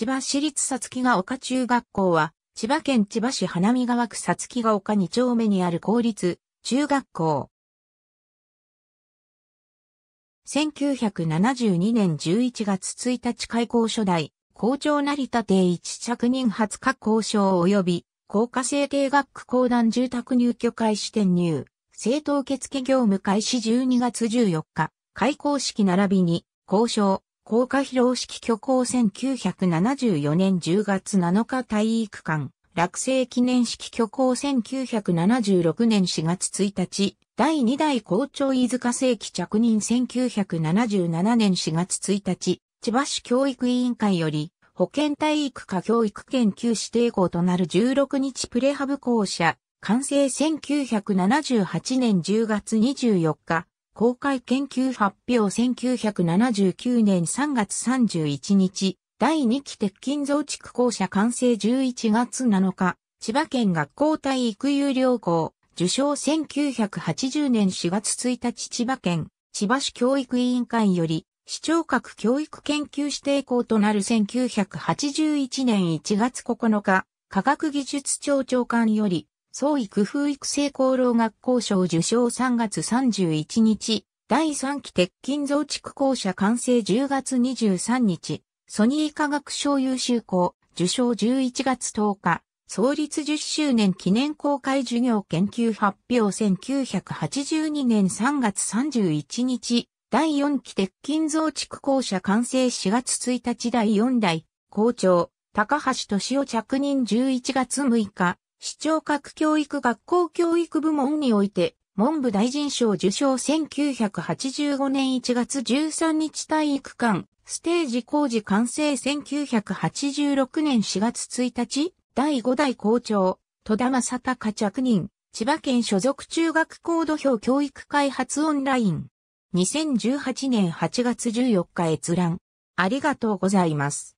千葉市立さつきが丘中学校は、千葉県千葉市花見川区さつきが丘2丁目にある公立中学校。1972年11月1日開校初代、校長成田定一着任初日校渉及び、高科生定学区公団住宅入居開始転入、生徒受付業務開始12月14日、開校式並びに、交渉、高架露式虚構1974年10月7日体育館、落成記念式虚構1976年4月1日、第2代校長飯塚正規着任1977年4月1日、千葉市教育委員会より、保健体育科教育研究指定校となる16日プレハブ校舎、完成1978年10月24日、公開研究発表1979年3月31日、第2期鉄筋増築校舎完成11月7日、千葉県学校体育有料校、受賞1980年4月1日千葉県、千葉市教育委員会より、市長閣教育研究指定校となる1981年1月9日、科学技術庁長官より、創意工夫育成功労学校賞受賞3月31日、第3期鉄筋増築校舎完成10月23日、ソニー科学賞優秀校、受賞11月10日、創立10周年記念公開授業研究発表1982年3月31日、第4期鉄筋増築校舎完成4月1日第4代、校長、高橋敏夫着任11月6日、市長各教育学校教育部門において、文部大臣賞受賞1985年1月13日体育館、ステージ工事完成1986年4月1日、第5代校長、戸田正隆着任、千葉県所属中学校土俵教育開発オンライン。2018年8月14日閲覧。ありがとうございます。